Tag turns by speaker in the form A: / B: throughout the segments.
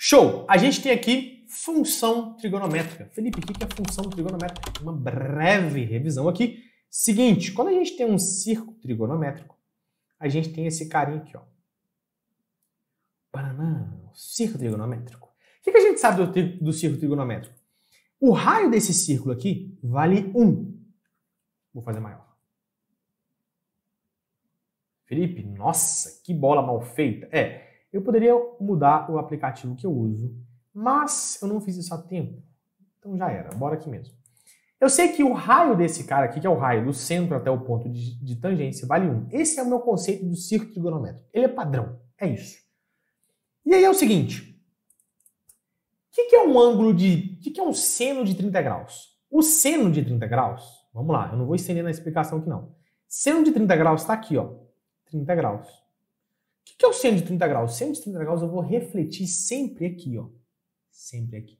A: Show! A gente tem aqui função trigonométrica. Felipe, o que é função trigonométrica? Uma breve revisão aqui. Seguinte, quando a gente tem um circo trigonométrico, a gente tem esse carinha aqui, ó. Paraná, circo trigonométrico. O que a gente sabe do, do circo trigonométrico? O raio desse círculo aqui vale 1. Vou fazer maior. Felipe, nossa, que bola mal feita. É, eu poderia mudar o aplicativo que eu uso, mas eu não fiz isso a tempo. Então já era, bora aqui mesmo. Eu sei que o raio desse cara aqui, que é o raio do centro até o ponto de, de tangência, vale 1. Esse é o meu conceito do círculo trigonométrico. Ele é padrão, é isso. E aí é o seguinte, o que, que, é um ângulo de... o que, que é um seno de 30 graus? O seno de 30 graus, vamos lá, eu não vou estender na explicação aqui não. Seno de 30 graus está aqui, ó, 30 graus que é o seno de 30 graus? O seno de 30 graus eu vou refletir sempre aqui, ó. Sempre aqui.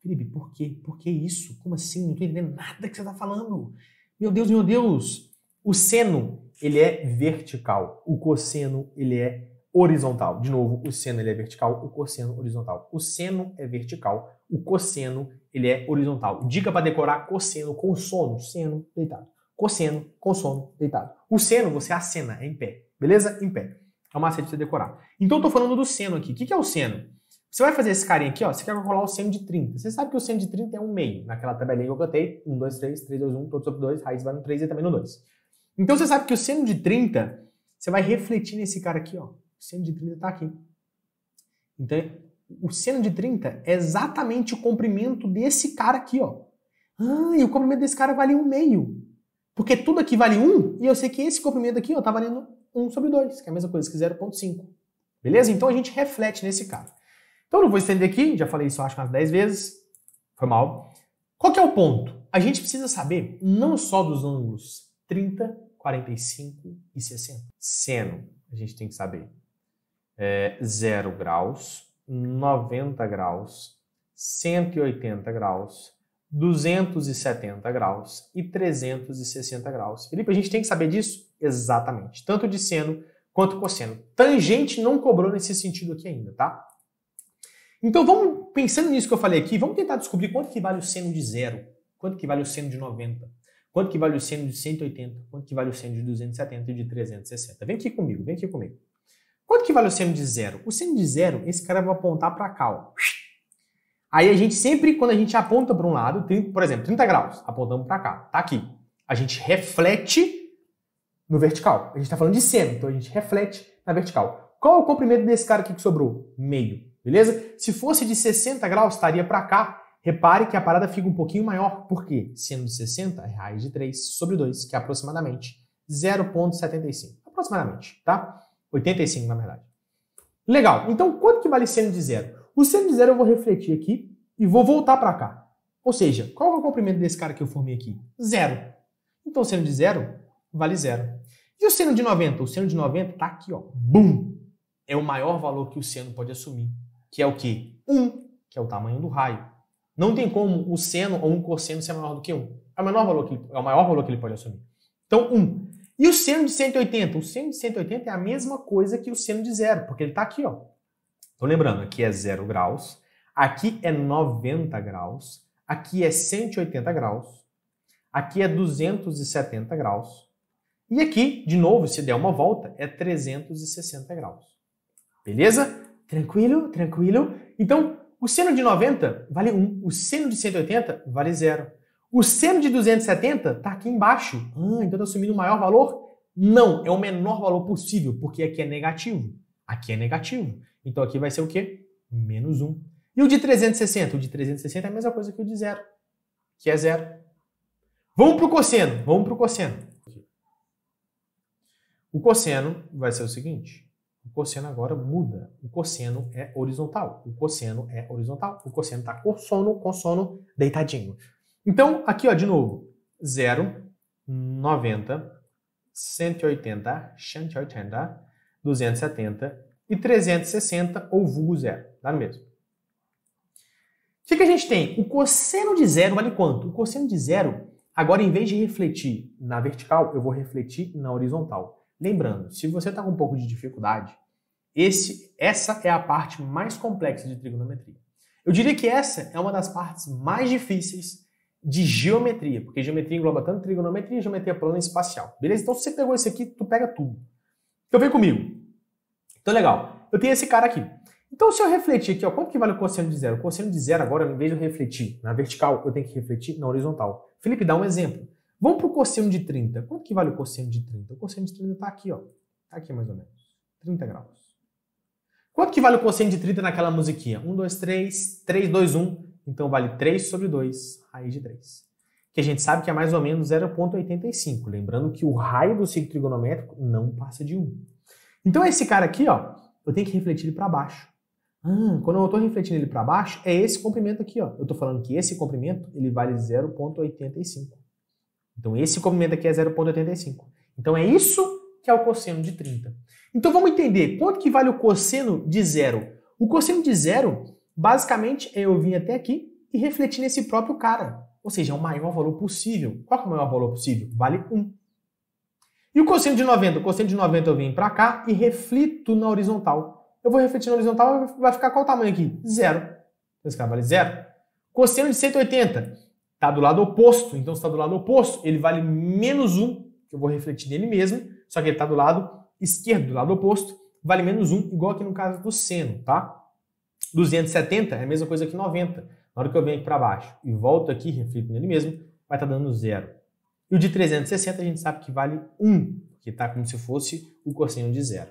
A: Felipe, por quê? Por que isso? Como assim? Não estou entendendo nada que você está falando. Meu Deus, meu Deus. O seno, ele é vertical. O cosseno, ele é horizontal. De novo, o seno ele é vertical, o cosseno horizontal. O seno é vertical, o cosseno ele é horizontal. Dica para decorar cosseno com sono, seno deitado. Cosseno com sono deitado. O seno você acena é em pé, beleza? Em pé. É uma macete pra você decorar. Então eu tô falando do seno aqui. O que, que é o seno? Você vai fazer esse carinha aqui, ó, você quer calcular o seno de 30. Você sabe que o seno de 30 é um meio. Naquela tabelinha que eu cantei, 1, 2, 3, 3, 2, 1, todos sobre 2, raiz vai no 3 e também no 2. Então você sabe que o seno de 30, você vai refletir nesse cara aqui, ó. O seno de 30 tá aqui. Então, o seno de 30 é exatamente o comprimento desse cara aqui, ó. Ah, e o comprimento desse cara vale um meio. Porque tudo aqui vale 1, e eu sei que esse comprimento aqui, ó, tá valendo 1 sobre 2, que é a mesma coisa que 0,5. Beleza? Então a gente reflete nesse caso. Então eu não vou estender aqui, já falei isso acho umas 10 vezes. Foi mal. Qual que é o ponto? A gente precisa saber não só dos ângulos 30, 45 e 60. Seno, a gente tem que saber é, 0 graus, 90 graus, 180 graus, 270 graus e 360 graus. Felipe, a gente tem que saber disso Exatamente. Tanto de seno quanto cosseno. Tangente não cobrou nesse sentido aqui ainda, tá? Então vamos, pensando nisso que eu falei aqui, vamos tentar descobrir quanto que vale o seno de zero, quanto que vale o seno de 90, quanto que vale o seno de 180, quanto que vale o seno de 270 e de 360. Vem aqui comigo, vem aqui comigo. Quanto que vale o seno de zero? O seno de zero, esse cara vai apontar para cá, ó. Aí a gente sempre, quando a gente aponta para um lado, por exemplo, 30 graus, apontamos para cá, tá aqui. A gente reflete no vertical. A gente está falando de seno, então a gente reflete na vertical. Qual o comprimento desse cara aqui que sobrou? Meio, beleza? Se fosse de 60 graus, estaria para cá. Repare que a parada fica um pouquinho maior, porque sendo de 60, raiz de 3 sobre 2, que é aproximadamente 0,75. Aproximadamente, tá? 85, na verdade. Legal. Então, quanto que vale seno de zero? O seno de zero eu vou refletir aqui e vou voltar para cá. Ou seja, qual é o comprimento desse cara que eu formei aqui? Zero. Então, seno de zero vale zero. E o seno de 90? O seno de 90 está aqui, ó. Bum! É o maior valor que o seno pode assumir, que é o quê? 1, um, que é o tamanho do raio. Não tem como o seno ou um cosseno ser maior do que 1. Um. É o, é o maior valor que ele pode assumir. Então, 1. Um. E o seno de 180? O seno de 180 é a mesma coisa que o seno de zero, porque ele está aqui, ó. Então, lembrando, aqui é 0 graus, aqui é 90 graus, aqui é 180 graus, aqui é 270 graus, e aqui, de novo, se der uma volta, é 360 graus. Beleza? Tranquilo, tranquilo. Então, o seno de 90 vale 1, o seno de 180 vale 0. O seno de 270 está aqui embaixo. Ah, então está assumindo o maior valor? Não, é o menor valor possível, porque aqui é negativo. Aqui é negativo. Então aqui vai ser o quê? Menos 1. E o de 360? O de 360 é a mesma coisa que o de zero, que é zero. Vamos para o cosseno, vamos para o cosseno. O cosseno vai ser o seguinte: o cosseno agora muda. O cosseno é horizontal. O cosseno é horizontal. O cosseno está com sono, com sono deitadinho. Então, aqui, ó, de novo, 0, 90, 180, 180, 270 e 360, ou vulgo zero. Dá no mesmo. O que, que a gente tem? O cosseno de zero vale quanto? O cosseno de zero, agora, em vez de refletir na vertical, eu vou refletir na horizontal. Lembrando, se você está com um pouco de dificuldade, esse, essa é a parte mais complexa de trigonometria. Eu diria que essa é uma das partes mais difíceis de geometria, porque geometria engloba tanto trigonometria, geometria plana e espacial. Beleza? Então, se você pegou esse aqui, tu pega tudo. Então, vem comigo. Então, legal. Eu tenho esse cara aqui. Então, se eu refletir aqui, ó, quanto que vale o cosseno de zero? O cosseno de zero agora, ao invés de eu refletir na vertical, eu tenho que refletir na horizontal. Felipe, dá um exemplo. Vamos para o cosseno de 30. Quanto que vale o cosseno de 30? O cosseno de 30 está aqui, ó. Está aqui mais ou menos. 30 graus. Quanto que vale o cosseno de 30 naquela musiquinha? 1, 2, 3, 3, 2, 1. Então vale 3 sobre 2, raiz de 3. Que a gente sabe que é mais ou menos 0,85. Lembrando que o raio do ciclo trigonométrico não passa de 1. Então esse cara aqui, ó, eu tenho que refletir ele para baixo. Ah, quando eu estou refletindo ele para baixo, é esse comprimento aqui, ó. Eu estou falando que esse comprimento ele vale 0,85. Então esse comprimento aqui é 0,85. Então é isso que é o cosseno de 30. Então vamos entender quanto que vale o cosseno de zero. O cosseno de zero, basicamente, é eu vim até aqui e refletir nesse próprio cara. Ou seja, é o maior valor possível. Qual é o maior valor possível? Vale 1. E o cosseno de 90? O cosseno de 90 eu vim para cá e reflito na horizontal. Eu vou refletir na horizontal, vai ficar qual o tamanho aqui? Zero. Esse cara vale zero. Cosseno de 180 está do lado oposto. Então, se está do lado oposto, ele vale menos 1, que eu vou refletir nele mesmo, só que ele está do lado esquerdo, do lado oposto, vale menos 1, igual aqui no caso do seno, tá? 270 é a mesma coisa que 90. Na hora que eu venho aqui para baixo e volto aqui, reflito nele mesmo, vai estar tá dando zero. E o de 360 a gente sabe que vale 1, que está como se fosse o cosseno de zero.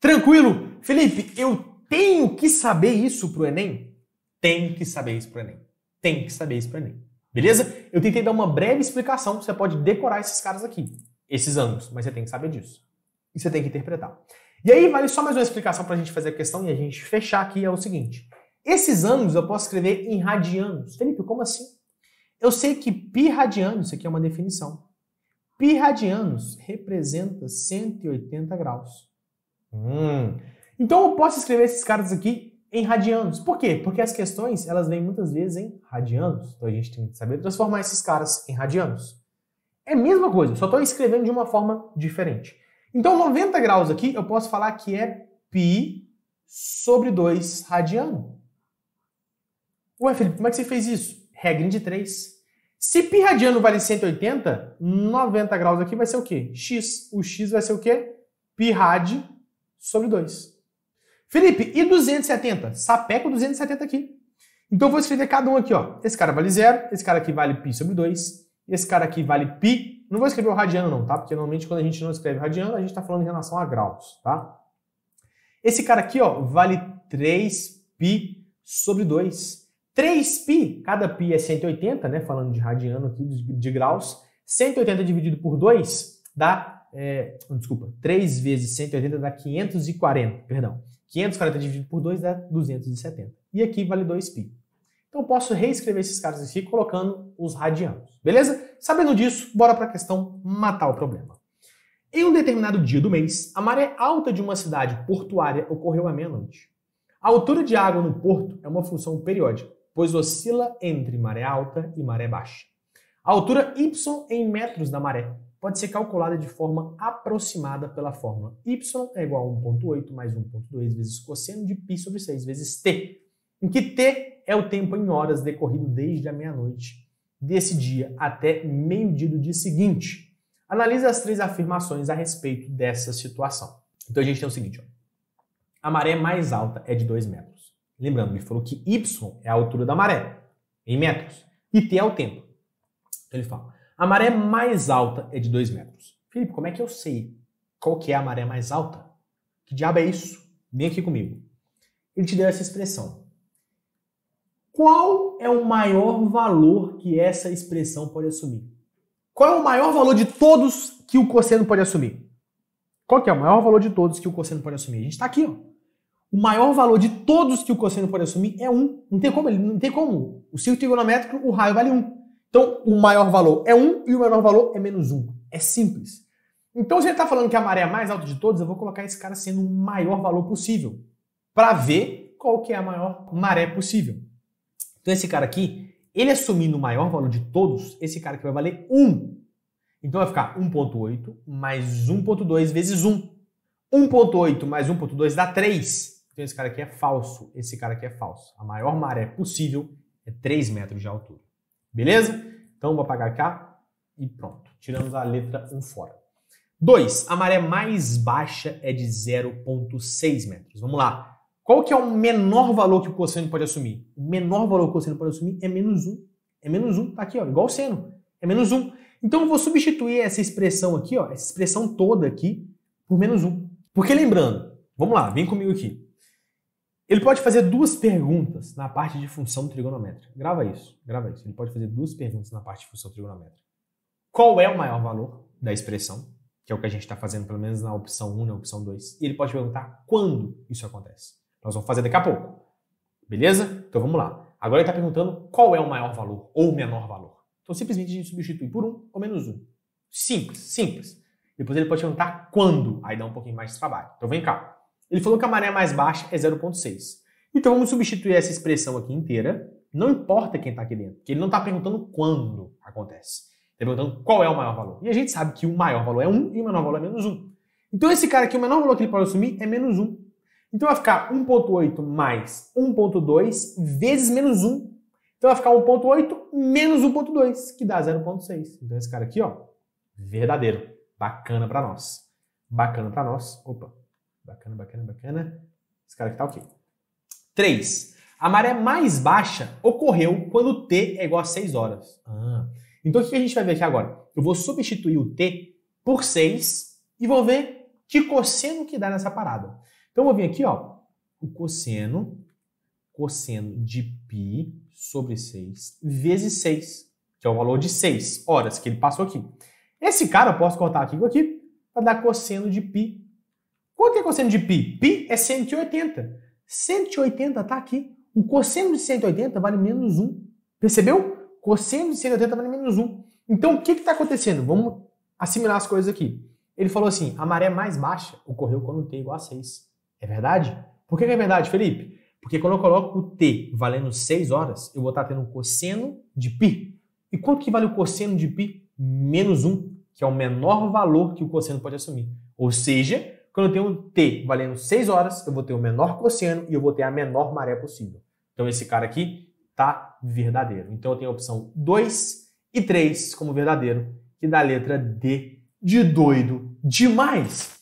A: Tranquilo? Felipe, eu tenho que saber isso para o Enem? Tenho que saber isso para o Enem. Tenho que saber isso para o Enem. Beleza? Eu tentei dar uma breve explicação, você pode decorar esses caras aqui, esses ângulos, mas você tem que saber disso. E você tem que interpretar. E aí vale só mais uma explicação para a gente fazer a questão e a gente fechar aqui é o seguinte. Esses ângulos eu posso escrever em radianos. Felipe, como assim? Eu sei que pi radianos, isso aqui é uma definição. Pi radianos representa 180 graus. Hum. Então eu posso escrever esses caras aqui em radianos. Por quê? Porque as questões, elas vêm muitas vezes em radianos. Então a gente tem que saber transformar esses caras em radianos. É a mesma coisa, só estou escrevendo de uma forma diferente. Então 90 graus aqui, eu posso falar que é π sobre 2 radiano. Ué, Felipe, como é que você fez isso? Regra de 3. Se π radiano vale 180, 90 graus aqui vai ser o quê? x. O x vai ser o quê? π rad sobre 2. Felipe, e 270? Sapeco 270 aqui. Então eu vou escrever cada um aqui, ó. Esse cara vale zero, esse cara aqui vale π sobre 2, esse cara aqui vale π. Não vou escrever o radiano não, tá? Porque normalmente quando a gente não escreve radiano, a gente está falando em relação a graus, tá? Esse cara aqui, ó, vale 3π sobre 2. 3π, cada π é 180, né? Falando de radiano aqui, de, de graus. 180 dividido por 2 dá é, desculpa, 3 vezes 180 dá 540, perdão. 540 dividido por 2 dá 270. E aqui vale 2π. Então eu posso reescrever esses caras aqui colocando os radianos, beleza? Sabendo disso, bora para a questão matar o problema. Em um determinado dia do mês, a maré alta de uma cidade portuária ocorreu à meia-noite. A altura de água no porto é uma função periódica, pois oscila entre maré alta e maré baixa. A altura y em metros da maré pode ser calculada de forma aproximada pela fórmula y é igual a 1.8 mais 1.2 vezes cosseno de π sobre 6 vezes t, em que t é o tempo em horas decorrido desde a meia-noite desse dia até meio-dia do dia seguinte. Analise as três afirmações a respeito dessa situação. Então a gente tem o seguinte, ó. a maré mais alta é de 2 metros. Lembrando, ele falou que y é a altura da maré, em metros, e t é o tempo. Então ele fala, a maré mais alta é de 2 metros. Felipe, como é que eu sei qual que é a maré mais alta? Que diabo é isso? Vem aqui comigo. Ele te deu essa expressão. Qual é o maior valor que essa expressão pode assumir? Qual é o maior valor de todos que o cosseno pode assumir? Qual que é o maior valor de todos que o cosseno pode assumir? A gente está aqui, ó. O maior valor de todos que o cosseno pode assumir é 1. Não tem como, não tem como. O círculo trigonométrico, o raio vale 1. Então, o maior valor é 1 e o menor valor é menos 1. É simples. Então, se ele está falando que a maré é a mais alta de todas, eu vou colocar esse cara sendo o maior valor possível para ver qual que é a maior maré possível. Então, esse cara aqui, ele assumindo o maior valor de todos, esse cara aqui vai valer 1. Então, vai ficar 1.8 mais 1.2 vezes 1. 1.8 mais 1.2 dá 3. Então, esse cara aqui é falso. Esse cara aqui é falso. A maior maré possível é 3 metros de altura. Beleza? Então vou apagar cá e pronto. Tiramos a letra 1 fora. 2. A maré mais baixa é de 0,6 metros. Vamos lá. Qual que é o menor valor que o cosseno pode assumir? O menor valor que o cosseno pode assumir é menos 1. É menos 1, tá aqui, ó, igual seno. É menos 1. Então eu vou substituir essa expressão aqui, ó, essa expressão toda aqui, por menos 1. Porque lembrando, vamos lá, vem comigo aqui. Ele pode fazer duas perguntas na parte de função trigonométrica. Grava isso, grava isso. Ele pode fazer duas perguntas na parte de função trigonométrica. Qual é o maior valor da expressão? Que é o que a gente está fazendo, pelo menos na opção 1 na opção 2. E ele pode perguntar quando isso acontece. Nós vamos fazer daqui a pouco. Beleza? Então vamos lá. Agora ele está perguntando qual é o maior valor ou o menor valor. Então simplesmente a gente substitui por 1 ou menos 1. Simples, simples. Depois ele pode perguntar quando. Aí dá um pouquinho mais de trabalho. Então vem cá. Ele falou que a maré mais baixa é 0,6. Então vamos substituir essa expressão aqui inteira. Não importa quem está aqui dentro, porque ele não está perguntando quando acontece. Está perguntando qual é o maior valor. E a gente sabe que o maior valor é 1 e o menor valor é menos 1. Então esse cara aqui, o menor valor que ele pode assumir é menos 1. Então vai ficar 1.8 mais 1.2 vezes menos 1. Então vai ficar 1.8 menos 1.2, que dá 0.6. Então esse cara aqui, ó, verdadeiro. Bacana para nós. Bacana para nós. Opa, Bacana, bacana, bacana. Esse cara aqui tá ok. 3. A maré mais baixa ocorreu quando T é igual a 6 horas. Ah. Então o que a gente vai ver aqui agora? Eu vou substituir o T por 6 e vou ver que cosseno que dá nessa parada. Então eu vou vir aqui, ó, o cosseno, cosseno de π sobre 6 vezes 6, que é o valor de 6 horas que ele passou aqui. Esse cara eu posso cortar aqui com aqui para dar cosseno de π Quanto é cosseno de π? π é 180. 180 está aqui. O cosseno de 180 vale menos 1. Percebeu? Cosseno de 180 vale menos 1. Então, o que está acontecendo? Vamos assimilar as coisas aqui. Ele falou assim, a maré mais baixa ocorreu quando t é igual a 6. É verdade? Por que é verdade, Felipe? Porque quando eu coloco o t valendo 6 horas, eu vou estar tendo um cosseno de π. E quanto que vale o cosseno de π? Menos 1, que é o menor valor que o cosseno pode assumir. Ou seja, quando eu tenho um T valendo 6 horas, eu vou ter o menor cosseno e eu vou ter a menor maré possível. Então esse cara aqui tá verdadeiro. Então eu tenho a opção 2 e 3 como verdadeiro, que dá a letra D de doido demais.